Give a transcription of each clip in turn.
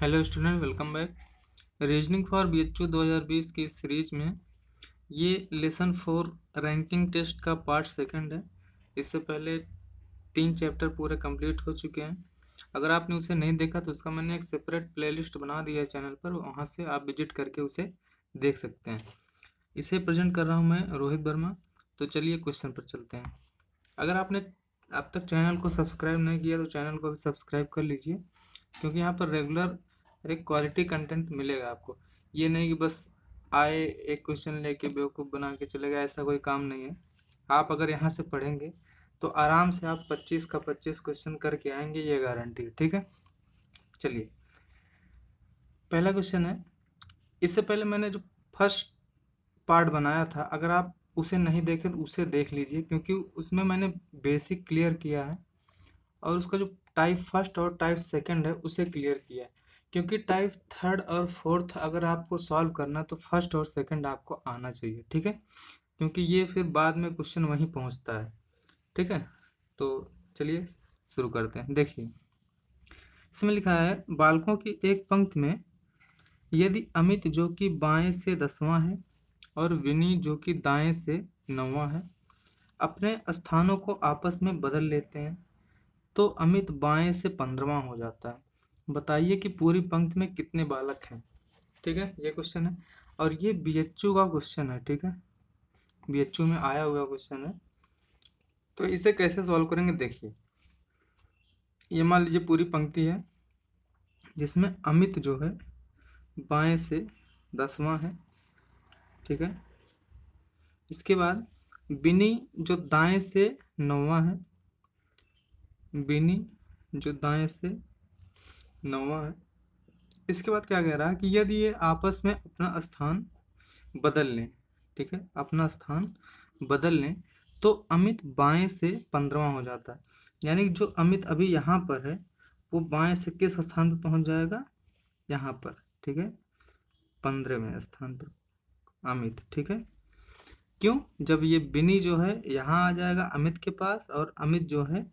hello student welcome back reasoning for B H दो हज़ार बीस की सीरीज में ये लेसन फोर रैंकिंग टेस्ट का पार्ट सेकंड है इससे पहले तीन चैप्टर पूरे कंप्लीट हो चुके हैं अगर आपने उसे नहीं देखा तो उसका मैंने एक सेपरेट प्लेलिस्ट बना दिया है चैनल पर वहाँ से आप विजिट करके उसे देख सकते हैं इसे प्रजेंट कर रहा हूँ मैं रोहित वर्मा तो चलिए क्वेश्चन पर चलते हैं अगर आपने अब तक चैनल को सब्सक्राइब नहीं किया तो चैनल को भी सब्सक्राइब कर लीजिए क्योंकि यहाँ पर रेगुलर एक क्वालिटी कंटेंट मिलेगा आपको ये नहीं कि बस आए एक क्वेश्चन लेके बेवकूफ़ बना के चले गए ऐसा कोई काम नहीं है आप अगर यहाँ से पढ़ेंगे तो आराम से आप 25 का 25 क्वेश्चन करके आएंगे ये गारंटी ठीक है चलिए पहला क्वेश्चन है इससे पहले मैंने जो फर्स्ट पार्ट बनाया था अगर आप उसे नहीं देखें तो उसे देख लीजिए क्योंकि उसमें मैंने बेसिक क्लियर किया है और उसका जो टाइप फर्स्ट और टाइप सेकंड है उसे क्लियर किया है क्योंकि टाइप थर्ड और फोर्थ अगर आपको सॉल्व करना तो फर्स्ट और सेकंड आपको आना चाहिए ठीक है क्योंकि ये फिर बाद में क्वेश्चन वहीं पहुंचता है ठीक है तो चलिए शुरू करते हैं देखिए इसमें लिखा है बालकों की एक पंक्त में यदि अमित जो कि बाएं से दसवां है और विनी जो कि दाएं से नवा है अपने स्थानों को आपस में बदल लेते हैं तो अमित बाएं से पंद्रवा हो जाता है बताइए कि पूरी पंक्ति में कितने बालक हैं ठीक है ये क्वेश्चन है और ये बी का क्वेश्चन है ठीक है बी में आया हुआ क्वेश्चन है तो इसे कैसे सॉल्व करेंगे देखिए ये मान लीजिए पूरी पंक्ति है जिसमें अमित जो है बाएं से दसवां है ठीक है इसके बाद बिनी जो दाएं से नौवा है बिनी जो दाएं से नवा है इसके बाद क्या कह रहा है कि यदि ये आपस में अपना स्थान बदल लें ठीक है अपना स्थान बदल लें तो अमित बाएं से पंद्रवा हो जाता है यानी जो अमित अभी यहाँ पर है वो बाएं से किस स्थान पर पहुँच जाएगा यहाँ पर ठीक है पंद्रहवें स्थान पर अमित ठीक है क्यों जब ये बिनी जो है यहाँ आ जाएगा अमित के पास और अमित जो है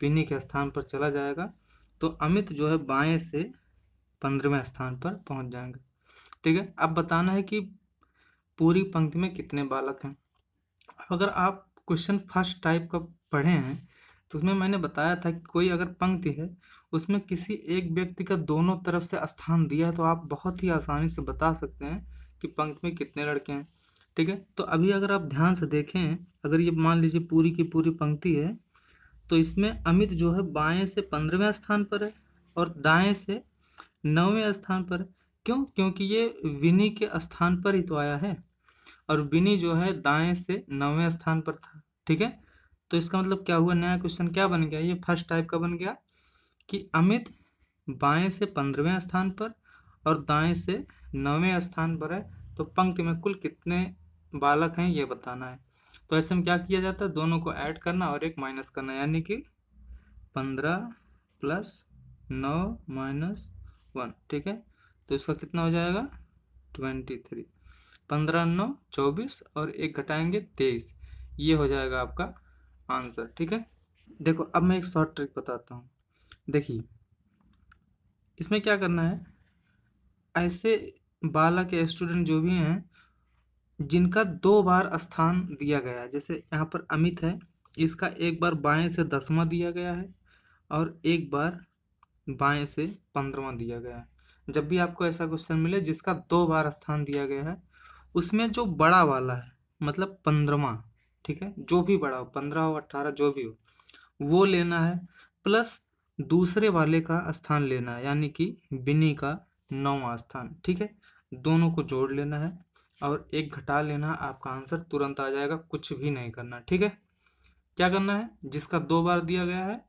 पिन्नी के स्थान पर चला जाएगा तो अमित जो है बाएं से पंद्रहवें स्थान पर पहुंच जाएंगे ठीक है अब बताना है कि पूरी पंक्ति में कितने बालक हैं अगर आप क्वेश्चन फर्स्ट टाइप का पढ़े हैं तो उसमें मैंने बताया था कि कोई अगर पंक्ति है उसमें किसी एक व्यक्ति का दोनों तरफ से स्थान दिया है तो आप बहुत ही आसानी से बता सकते हैं कि पंक्ति में कितने लड़के हैं ठीक है तो अभी अगर आप ध्यान से देखें अगर ये मान लीजिए पूरी की पूरी पंक्ति है तो इसमें अमित जो है बाएं से पंद्रहवें स्थान पर है और दाएं से नौवें स्थान पर क्यों क्योंकि ये विनी के स्थान पर ही तो आया है और विनी जो है दाएं से नौवें स्थान पर था ठीक है तो इसका मतलब क्या हुआ नया क्वेश्चन क्या बन गया ये फर्स्ट टाइप का बन गया कि अमित बाएं से पंद्रहवें स्थान पर और दाएं से नौवें स्थान पर है तो पंक्ति में कुल कितने बालक हैं ये बताना है तो ऐसे में क्या किया जाता है दोनों को ऐड करना और एक माइनस करना यानी कि पंद्रह प्लस नौ माइनस वन ठीक है तो इसका कितना हो जाएगा ट्वेंटी थ्री पंद्रह नौ चौबीस और एक घटाएंगे तेईस ये हो जाएगा आपका आंसर ठीक है देखो अब मैं एक शॉर्ट ट्रिक बताता हूँ देखिए इसमें क्या करना है ऐसे बाला के स्टूडेंट जो भी हैं जिनका दो बार स्थान दिया गया है जैसे यहाँ पर अमित है इसका एक बार बाएं से दसवां दिया गया है और एक बार बाएं से पंद्रवा दिया गया है जब भी आपको ऐसा क्वेश्चन मिले जिसका दो बार स्थान दिया गया है उसमें जो बड़ा वाला है मतलब पंद्रवा ठीक है जो भी बड़ा हो पंद्रह हो अट्ठारह जो भी हो वो लेना है प्लस दूसरे वाले का स्थान लेना है यानी कि बिनी का नौवा स्थान ठीक है दोनों को जोड़ लेना है और एक घटा लेना आपका आंसर तुरंत आ जाएगा कुछ भी नहीं करना ठीक है क्या करना है जिसका दो बार दिया गया है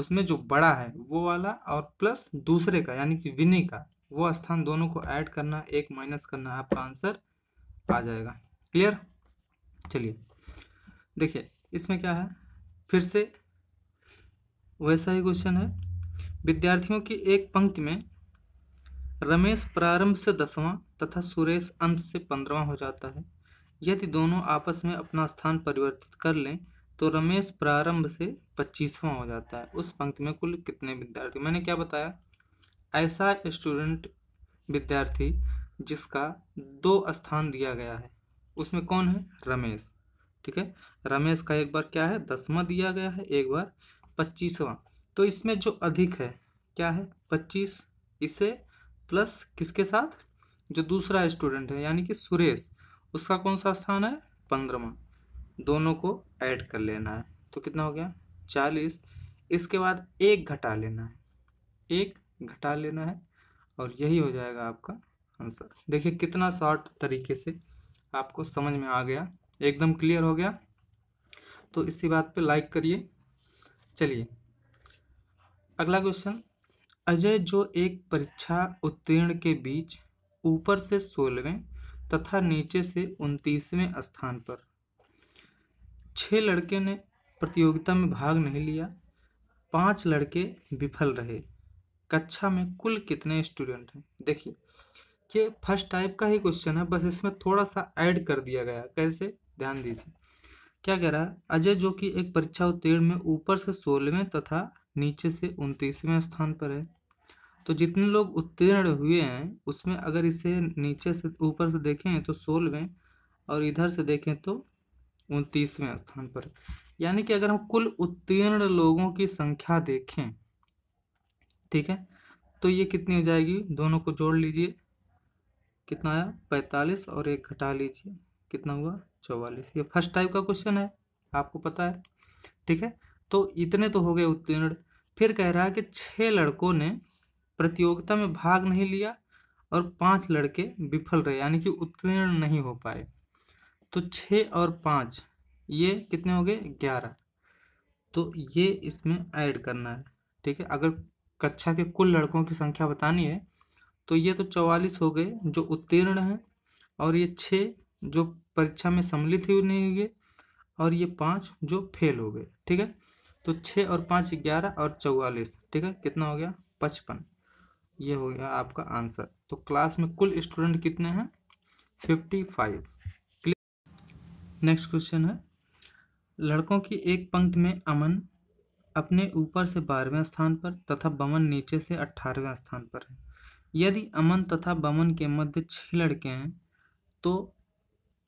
उसमें जो बड़ा है वो वाला और प्लस दूसरे का यानी कि विनी का वो स्थान दोनों को ऐड करना एक माइनस करना आपका आंसर आ जाएगा क्लियर चलिए देखिए इसमें क्या है फिर से वैसा ही क्वेश्चन है विद्यार्थियों की एक पंक्ति में रमेश प्रारंभ से दसवां तथा सुरेश अंत से पंद्रवा हो जाता है यदि दोनों आपस में अपना स्थान परिवर्तित कर लें तो रमेश प्रारंभ से पच्चीसवा हो जाता है उस पंक्ति में कुल कितने विद्यार्थी मैंने क्या बताया ऐसा स्टूडेंट विद्यार्थी जिसका दो स्थान दिया गया है उसमें कौन है रमेश ठीक है रमेश का एक बार क्या है दसवा दिया गया है एक बार पच्चीसवा तो इसमें जो अधिक है क्या है पच्चीस इसे प्लस किसके साथ जो दूसरा स्टूडेंट है यानी कि सुरेश उसका कौन सा स्थान है पंद्रवा दोनों को ऐड कर लेना है तो कितना हो गया चालीस इसके बाद एक घटा लेना है एक घटा लेना है और यही हो जाएगा आपका आंसर देखिए कितना शॉर्ट तरीके से आपको समझ में आ गया एकदम क्लियर हो गया तो इसी बात पे लाइक करिए चलिए अगला क्वेश्चन अजय जो एक परीक्षा उत्तीर्ण के बीच ऊपर से सोलहवें तथा नीचे से उनतीसवें स्थान पर छः लड़के ने प्रतियोगिता में भाग नहीं लिया पांच लड़के विफल रहे कक्षा में कुल कितने स्टूडेंट हैं देखिए ये फर्स्ट टाइप का ही क्वेश्चन है बस इसमें थोड़ा सा ऐड कर दिया गया कैसे ध्यान दीजिए क्या कह रहा है अजय जो कि एक परीक्षा उत्तीर्ण में ऊपर से सोलहवें तथा नीचे से उनतीसवें स्थान पर है तो जितने लोग उत्तीर्ण हुए हैं उसमें अगर इसे नीचे से ऊपर से देखें तो सोलहवें और इधर से देखें तो उनतीसवें स्थान पर यानी कि अगर हम कुल उत्तीर्ण लोगों की संख्या देखें ठीक है तो ये कितनी हो जाएगी दोनों को जोड़ लीजिए कितना आया पैंतालीस और एक घटा लीजिए कितना हुआ चौवालीस ये फर्स्ट टाइप का क्वेश्चन है आपको पता है ठीक है तो इतने तो हो गए उत्तीर्ण फिर कह रहा है कि छः लड़कों ने प्रतियोगिता में भाग नहीं लिया और पांच लड़के विफल रहे यानी कि उत्तीर्ण नहीं हो पाए तो छः और पाँच ये कितने हो गए ग्यारह तो ये इसमें ऐड करना है ठीक है अगर कक्षा के कुल लड़कों की संख्या बतानी है तो ये तो चौवालीस हो गए जो उत्तीर्ण हैं और ये छः जो परीक्षा में सम्मिलित ही नहीं हुए और ये पाँच जो फेल हो गए ठीक है तो छः और पाँच ग्यारह और चौवालीस ठीक है कितना हो गया पचपन ये हो गया आपका आंसर तो क्लास में कुल स्टूडेंट कितने हैं fifty five clear next question है लड़कों की एक पंक्ति में अमन अपने ऊपर से बारहवें स्थान पर तथा बमन नीचे से अट्ठारहवें स्थान पर है यदि अमन तथा बमन के मध्य छः लड़के हैं तो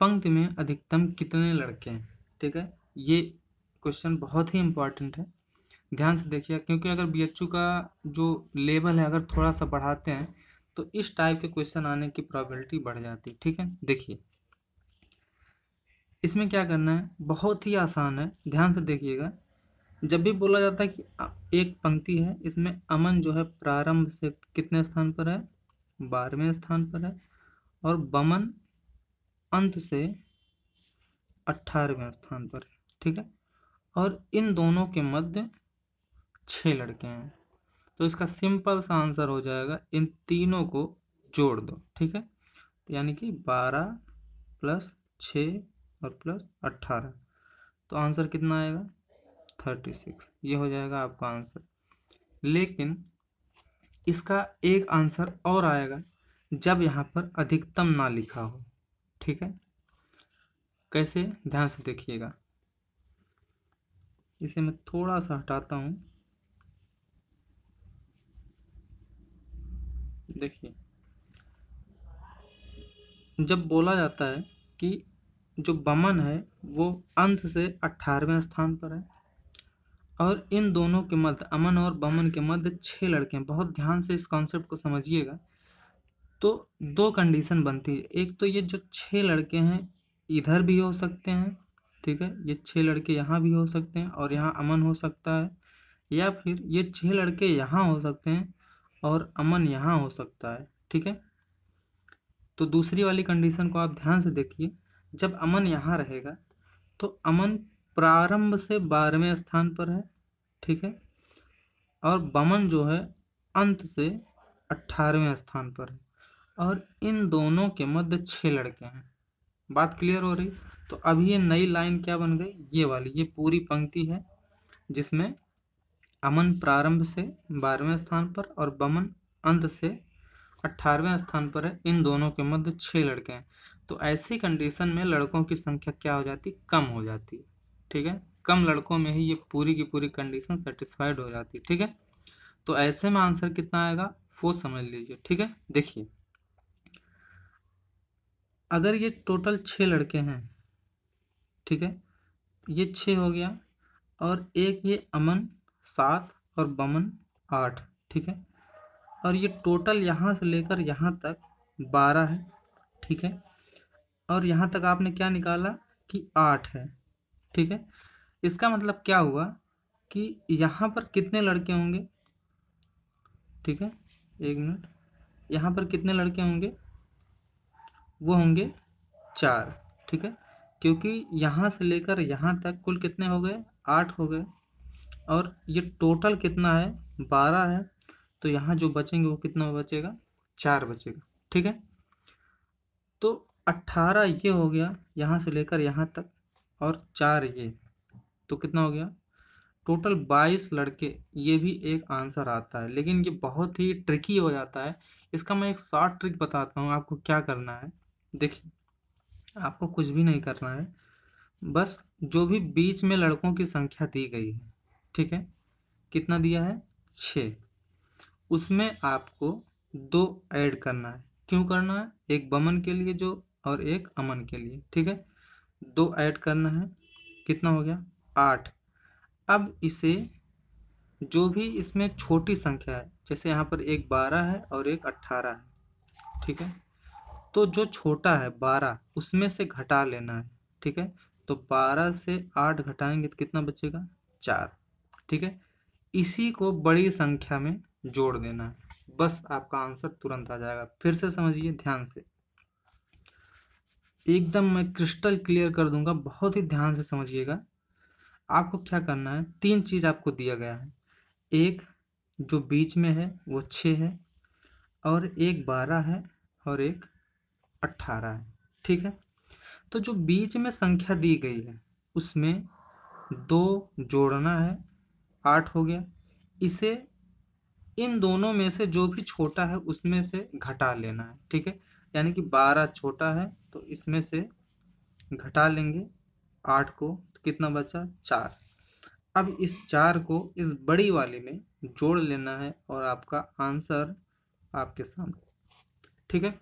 पंक्ति में अधिकतम कितने लड़के हैं ठीक है ये क्वेश्चन बहुत ही इम्पॉर्टेंट है ध्यान से देखिए क्योंकि अगर बी का जो लेवल है अगर थोड़ा सा बढ़ाते हैं तो इस टाइप के क्वेश्चन आने की प्रॉबिलिटी बढ़ जाती है ठीक है देखिए इसमें क्या करना है बहुत ही आसान है ध्यान से देखिएगा जब भी बोला जाता है कि एक पंक्ति है इसमें अमन जो है प्रारंभ से कितने स्थान पर है बारहवें स्थान पर है और बमन अंत से अट्ठारहवें स्थान पर है ठीक है और इन दोनों के मध्य छः लड़के हैं तो इसका सिंपल सा आंसर हो जाएगा इन तीनों को जोड़ दो ठीक है तो यानी कि बारह प्लस छ और प्लस अट्ठारह तो आंसर कितना आएगा थर्टी सिक्स ये हो जाएगा आपका आंसर लेकिन इसका एक आंसर और आएगा जब यहाँ पर अधिकतम ना लिखा हो ठीक है कैसे ध्यान से देखिएगा इसे मैं थोड़ा सा हटाता हूँ देखिए जब बोला जाता है कि जो बमन है वो अंत से अट्ठारहवें स्थान पर है और इन दोनों के मध्य अमन और बमन के मध्य छः लड़के हैं बहुत ध्यान से इस कॉन्सेप्ट को समझिएगा तो दो कंडीशन बनती है एक तो ये जो छः लड़के हैं इधर भी हो सकते हैं ठीक है ये छः लड़के यहाँ भी हो सकते हैं और यहाँ अमन हो सकता है या फिर ये छः लड़के यहाँ हो सकते हैं और अमन यहाँ हो सकता है ठीक है तो दूसरी वाली कंडीशन को आप ध्यान से देखिए जब अमन यहाँ रहेगा तो अमन प्रारंभ से बारहवें स्थान पर है ठीक है और बमन जो है अंत से अट्ठारहवें स्थान पर है और इन दोनों के मध्य छः लड़के हैं बात क्लियर हो रही तो अभी ये नई लाइन क्या बन गई ये वाली ये पूरी पंक्ति है जिसमें अमन प्रारंभ से बारहवें स्थान पर और बमन अंत से अट्ठारहवें स्थान पर है इन दोनों के मध्य छः लड़के हैं तो ऐसी कंडीशन में लड़कों की संख्या क्या हो जाती कम हो जाती है ठीक है कम लड़कों में ही ये पूरी की पूरी कंडीशन सेटिस्फाइड हो जाती है ठीक है तो ऐसे में आंसर कितना आएगा वो समझ लीजिए ठीक है देखिए अगर ये टोटल छः लड़के हैं ठीक है ये छः हो गया और एक ये अमन सात और बमन आठ ठीक है और ये टोटल यहाँ से लेकर यहाँ तक बारह है ठीक है और यहाँ तक आपने क्या निकाला कि आठ है ठीक है इसका मतलब क्या हुआ कि यहाँ पर कितने लड़के होंगे ठीक है एक मिनट यहाँ पर कितने लड़के होंगे वो होंगे चार ठीक है क्योंकि यहाँ से लेकर यहाँ तक कुल कितने हो गए आठ हो गए और ये टोटल कितना है बारह है तो यहाँ जो बचेंगे वो कितना बचेगा चार बचेगा ठीक है तो अट्ठारह ये हो गया यहाँ से लेकर यहाँ तक और चार ये तो कितना हो गया टोटल बाईस लड़के ये भी एक आंसर आता है लेकिन ये बहुत ही ट्रिकी हो जाता है इसका मैं एक शॉर्ट ट्रिक बताता हूँ आपको क्या करना है देखिए आपको कुछ भी नहीं करना है बस जो भी बीच में लड़कों की संख्या दी गई है ठीक है कितना दिया है छ उसमें आपको दो ऐड करना है क्यों करना है एक बमन के लिए जो और एक अमन के लिए ठीक है दो ऐड करना है कितना हो गया आठ अब इसे जो भी इसमें छोटी संख्या है जैसे यहाँ पर एक बारह है और एक अट्ठारह है ठीक है तो जो छोटा है बारह उसमें से घटा लेना है ठीक है तो बारह से आठ घटाएंगे तो कितना बचेगा चार ठीक है इसी को बड़ी संख्या में जोड़ देना है बस आपका आंसर तुरंत आ जाएगा फिर से समझिए ध्यान से एकदम मैं क्रिस्टल क्लियर कर दूंगा बहुत ही ध्यान से समझिएगा आपको क्या करना है तीन चीज़ आपको दिया गया है एक जो बीच में है वो छ है और एक बारह है और एक अट्ठारह है ठीक है तो जो बीच में संख्या दी गई है उसमें दो जोड़ना है आठ हो गया इसे इन दोनों में से जो भी छोटा है उसमें से घटा लेना है ठीक है यानी कि बारह छोटा है तो इसमें से घटा लेंगे आठ को तो कितना बचा चार अब इस चार को इस बड़ी वाले में जोड़ लेना है और आपका आंसर आपके सामने ठीक है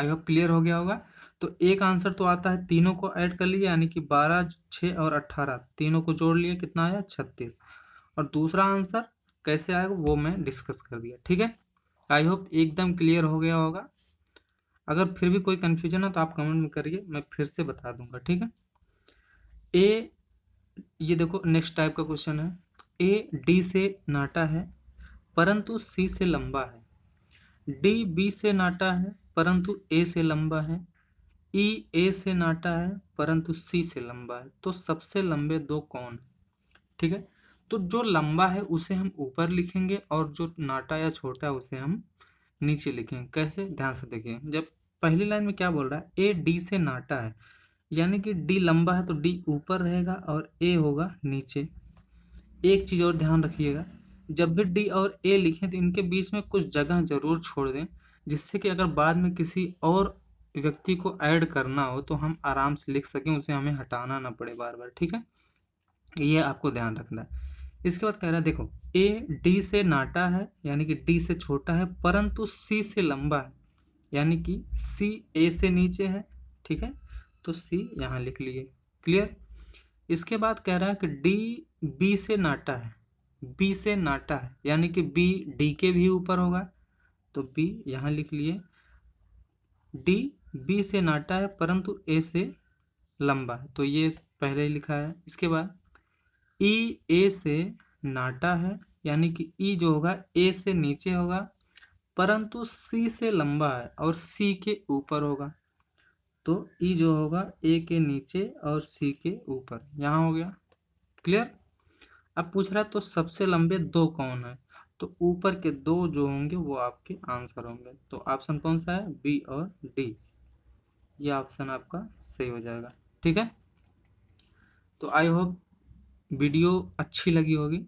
आई होप क्लियर हो गया होगा तो एक आंसर तो आता है तीनों को ऐड कर लिए यानी कि बारह छः और अट्ठारह तीनों को जोड़ लिए कितना आया छत्तीस और दूसरा आंसर कैसे आएगा वो मैं डिस्कस कर दिया ठीक है आई होप एकदम क्लियर हो गया होगा अगर फिर भी कोई कन्फ्यूजन है तो आप कमेंट में करिए मैं फिर से बता दूंगा ठीक है ए ये देखो नेक्स्ट टाइप का क्वेश्चन है ए डी से नाटा है परंतु सी से लंबा है डी बी से नाटा है परंतु ए से लंबा है ई e, ए से नाटा है परंतु सी से लंबा है तो सबसे लंबे दो कौन ठीक है तो जो लंबा है उसे हम ऊपर लिखेंगे और जो नाटा या छोटा है उसे हम नीचे लिखेंगे कैसे ध्यान से देखिए जब पहली लाइन में क्या बोल रहा है ए डी से नाटा है यानी कि डी लंबा है तो डी ऊपर रहेगा और ए होगा नीचे एक चीज़ और ध्यान रखिएगा जब भी डी और ए लिखें तो इनके बीच में कुछ जगह ज़रूर छोड़ दें जिससे कि अगर बाद में किसी और व्यक्ति को ऐड करना हो तो हम आराम से लिख सकें उसे हमें हटाना ना पड़े बार बार ठीक है ये आपको ध्यान रखना है इसके बाद कह रहा है देखो ए डी से नाटा है यानी कि डी से छोटा है परंतु सी से लंबा है यानी कि सी ए से नीचे है ठीक है तो सी यहाँ लिख लिए क्लियर इसके बाद कह रहा है कि डी बी से नाटा है बी से नाटा है यानी कि बी डी के भी ऊपर होगा तो बी यहाँ लिख लिए डी बी से नाटा है परंतु ए से लंबा है तो ये पहले ही लिखा है इसके बाद ई e, ए से नाटा है यानी कि ई e जो होगा ए से नीचे होगा परंतु सी से लंबा है और सी के ऊपर होगा तो ई e जो होगा ए के नीचे और सी के ऊपर यहाँ हो गया क्लियर अब पूछ रहा है तो सबसे लंबे दो कौन है तो ऊपर के दो जो होंगे वो आपके आंसर होंगे तो ऑप्शन कौन सा है बी और डी ये ऑप्शन आपका सही हो जाएगा ठीक है तो आई होप वीडियो अच्छी लगी होगी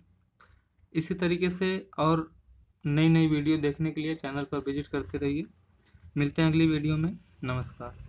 इसी तरीके से और नई नई वीडियो देखने के लिए चैनल पर विजिट करते रहिए मिलते हैं अगली वीडियो में नमस्कार